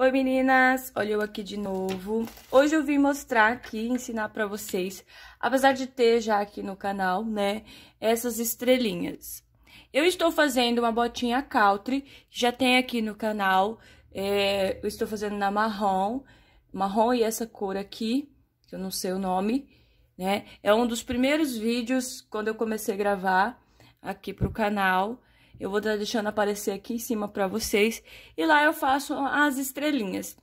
Oi meninas, olha eu aqui de novo. Hoje eu vim mostrar aqui, ensinar pra vocês, apesar de ter já aqui no canal, né, essas estrelinhas. Eu estou fazendo uma botinha caltre, já tem aqui no canal, é, eu estou fazendo na marrom, marrom e essa cor aqui, que eu não sei o nome, né, é um dos primeiros vídeos quando eu comecei a gravar aqui pro canal, eu vou estar deixando aparecer aqui em cima para vocês. E lá eu faço as estrelinhas.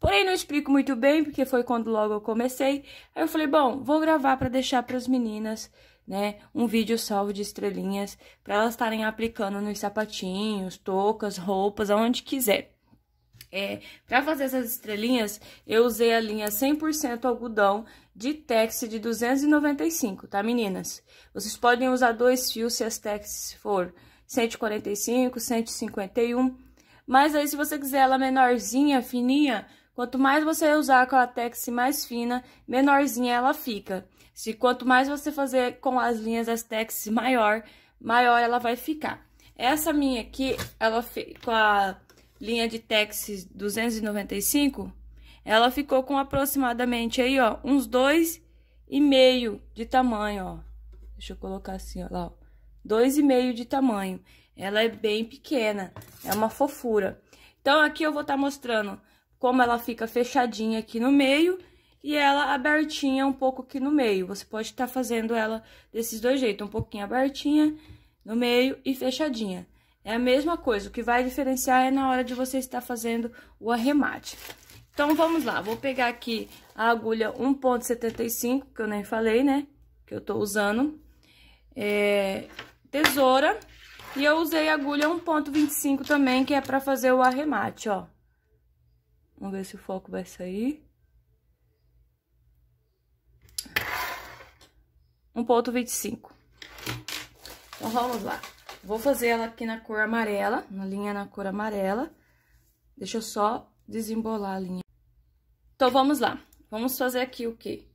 Porém, não explico muito bem, porque foi quando logo eu comecei. Aí eu falei, bom, vou gravar para deixar para as meninas, né, um vídeo salvo de estrelinhas, para elas estarem aplicando nos sapatinhos, toucas, roupas, aonde quiser. É, para fazer essas estrelinhas, eu usei a linha 100% algodão de tex de 295, tá, meninas? Vocês podem usar dois fios se as tex for 145, 151. Mas aí, se você quiser ela menorzinha, fininha, quanto mais você usar com a latex mais fina, menorzinha ela fica. Se quanto mais você fazer com as linhas latex maior, maior ela vai ficar. Essa minha aqui, ela fez com a linha de Tex 295, ela ficou com aproximadamente aí, ó, uns dois e meio de tamanho, ó. Deixa eu colocar assim, ó, lá, ó. 2,5 de tamanho. Ela é bem pequena, é uma fofura. Então, aqui eu vou estar tá mostrando como ela fica fechadinha aqui no meio e ela abertinha um pouco aqui no meio. Você pode estar tá fazendo ela desses dois jeitos, um pouquinho abertinha no meio e fechadinha. É a mesma coisa, o que vai diferenciar é na hora de você estar fazendo o arremate. Então, vamos lá, vou pegar aqui a agulha 1.75, que eu nem falei, né, que eu tô usando. É, tesoura. E eu usei agulha 1.25 também, que é pra fazer o arremate, ó. Vamos ver se o foco vai sair. 1.25. Então, vamos lá. Vou fazer ela aqui na cor amarela, na linha na cor amarela. Deixa eu só desembolar a linha. Então, vamos lá. Vamos fazer aqui o quê?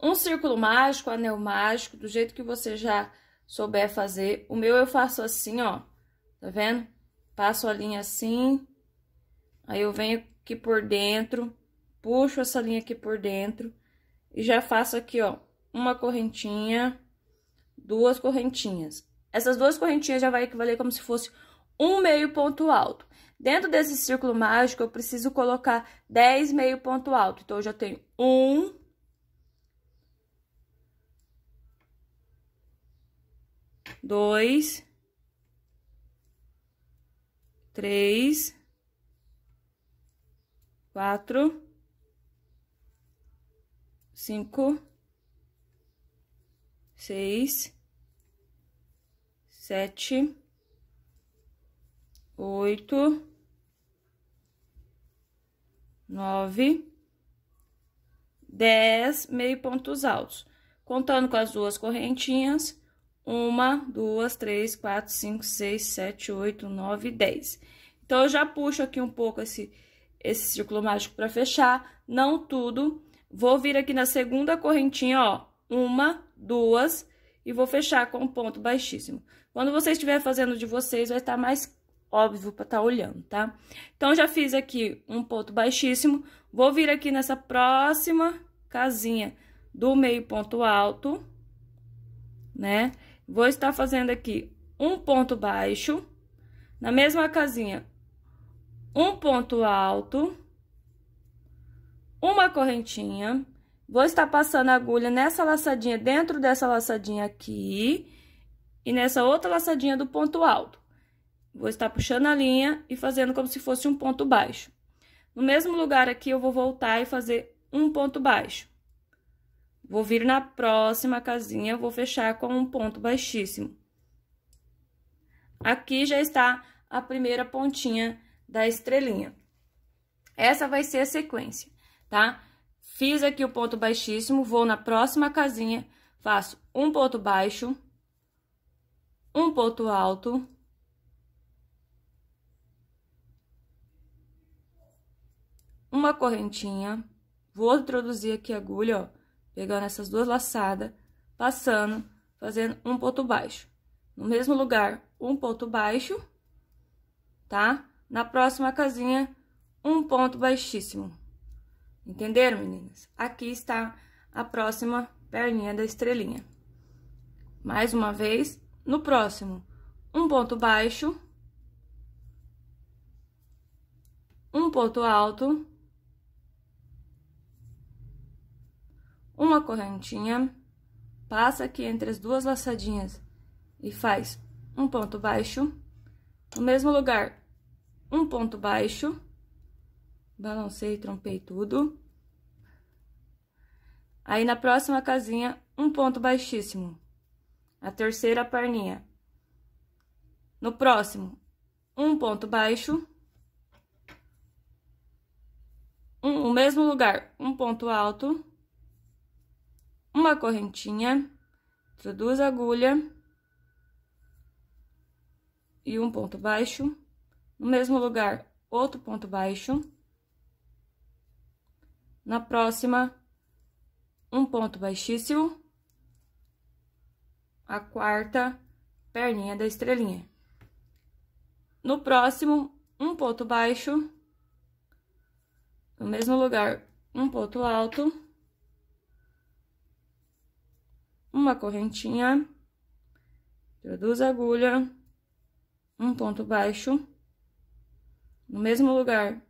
Um círculo mágico, anel mágico, do jeito que você já souber fazer. O meu eu faço assim, ó. Tá vendo? Passo a linha assim. Aí eu venho aqui por dentro, puxo essa linha aqui por dentro e já faço aqui, ó, uma correntinha, duas correntinhas. Essas duas correntinhas já vai equivaler como se fosse um meio ponto alto. Dentro desse círculo mágico, eu preciso colocar 10 meio ponto alto. Então, eu já tenho um, dois, três, quatro, cinco, seis, sete, oito, nove, dez meio pontos altos. Contando com as duas correntinhas, uma, duas, três, quatro, cinco, seis, sete, oito, nove, dez. Então, eu já puxo aqui um pouco esse, esse círculo mágico para fechar, não tudo. Vou vir aqui na segunda correntinha, ó, uma, duas, e vou fechar com um ponto baixíssimo. Quando você estiver fazendo de vocês, vai estar mais óbvio para estar tá olhando, tá? Então, já fiz aqui um ponto baixíssimo, vou vir aqui nessa próxima casinha do meio ponto alto, né? Vou estar fazendo aqui um ponto baixo, na mesma casinha, um ponto alto, uma correntinha. Vou estar passando a agulha nessa laçadinha, dentro dessa laçadinha aqui, e nessa outra laçadinha do ponto alto. Vou estar puxando a linha e fazendo como se fosse um ponto baixo. No mesmo lugar aqui, eu vou voltar e fazer um ponto baixo. Vou vir na próxima casinha, vou fechar com um ponto baixíssimo. Aqui já está a primeira pontinha da estrelinha. Essa vai ser a sequência, tá? Fiz aqui o ponto baixíssimo, vou na próxima casinha, faço um ponto baixo, um ponto alto... Uma correntinha, vou introduzir aqui a agulha, ó pegando essas duas laçadas, passando, fazendo um ponto baixo. No mesmo lugar, um ponto baixo, tá? Na próxima casinha, um ponto baixíssimo. Entenderam, meninas? Aqui está a próxima perninha da estrelinha. Mais uma vez, no próximo, um ponto baixo, um ponto alto, uma correntinha, passa aqui entre as duas laçadinhas e faz um ponto baixo. No mesmo lugar, um ponto baixo. Balancei, trompei tudo. Aí, na próxima casinha, um ponto baixíssimo. A terceira perninha. No próximo, um ponto baixo. Um, o mesmo lugar, um ponto alto uma correntinha, introduz a agulha e um ponto baixo. No mesmo lugar, outro ponto baixo. Na próxima, um ponto baixíssimo. A quarta perninha da estrelinha. No próximo, um ponto baixo. No mesmo lugar, um ponto alto uma correntinha, introduz a agulha, um ponto baixo, no mesmo lugar,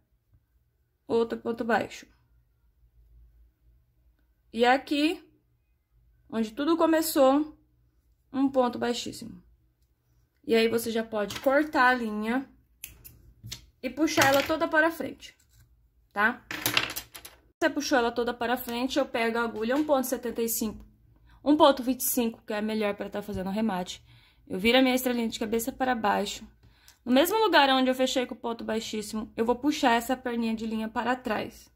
outro ponto baixo. E aqui, onde tudo começou, um ponto baixíssimo. E aí, você já pode cortar a linha e puxar ela toda para frente, tá? Você puxou ela toda para frente, eu pego a agulha 1.75 1.25, que é melhor para estar tá fazendo o remate. Eu viro a minha estrelinha de cabeça para baixo. No mesmo lugar onde eu fechei com o ponto baixíssimo, eu vou puxar essa perninha de linha para trás.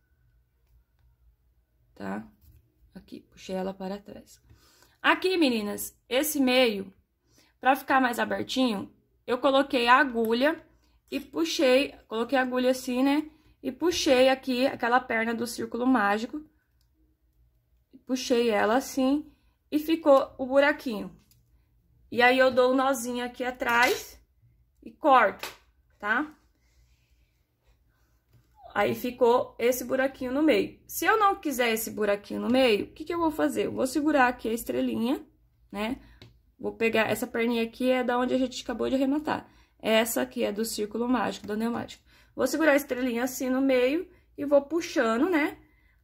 Tá? Aqui, puxei ela para trás. Aqui, meninas, esse meio, para ficar mais abertinho, eu coloquei a agulha e puxei, coloquei a agulha assim, né? E puxei aqui aquela perna do círculo mágico. Puxei ela assim e ficou o buraquinho. E aí, eu dou um nozinho aqui atrás e corto, tá? Aí, ficou esse buraquinho no meio. Se eu não quiser esse buraquinho no meio, o que que eu vou fazer? Eu vou segurar aqui a estrelinha, né? Vou pegar essa perninha aqui, é da onde a gente acabou de arrematar. Essa aqui é do círculo mágico, do neumático Vou segurar a estrelinha assim no meio e vou puxando, né?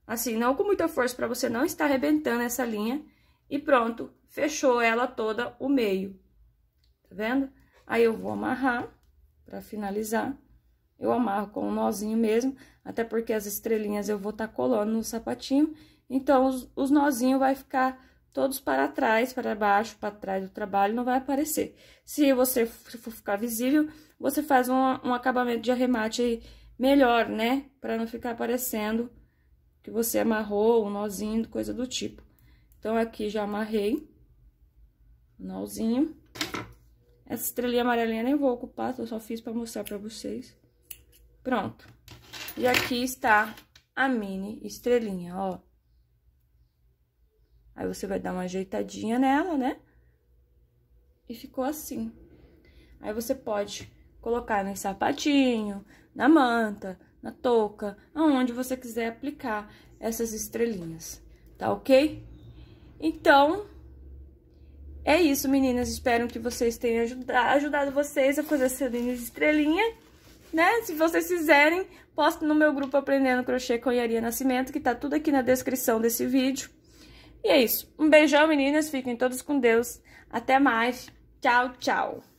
Assim, não com muita força, pra você não estar arrebentando essa linha e pronto, fechou ela toda o meio. Tá vendo? Aí eu vou amarrar, pra finalizar. Eu amarro com um nozinho mesmo, até porque as estrelinhas eu vou estar tá colando no sapatinho. Então, os, os nozinhos vai ficar todos para trás, para baixo, para trás do trabalho, não vai aparecer. Se você se for ficar visível, você faz um, um acabamento de arremate aí melhor, né? Para não ficar aparecendo que você amarrou um nozinho, coisa do tipo. Então, aqui já amarrei o nozinho. Essa estrelinha amarelinha nem vou ocupar, eu só fiz pra mostrar pra vocês. Pronto. E aqui está a mini estrelinha, ó. Aí você vai dar uma ajeitadinha nela, né? E ficou assim. Aí você pode colocar no sapatinho, na manta, na touca, aonde você quiser aplicar essas estrelinhas, tá ok? Então, é isso, meninas. Espero que vocês tenham ajudado, ajudado vocês a fazer essa linha de estrelinha, né? Se vocês fizerem, posto no meu grupo Aprendendo Crochê com Iaria Nascimento, que tá tudo aqui na descrição desse vídeo. E é isso. Um beijão, meninas. Fiquem todos com Deus. Até mais. Tchau, tchau.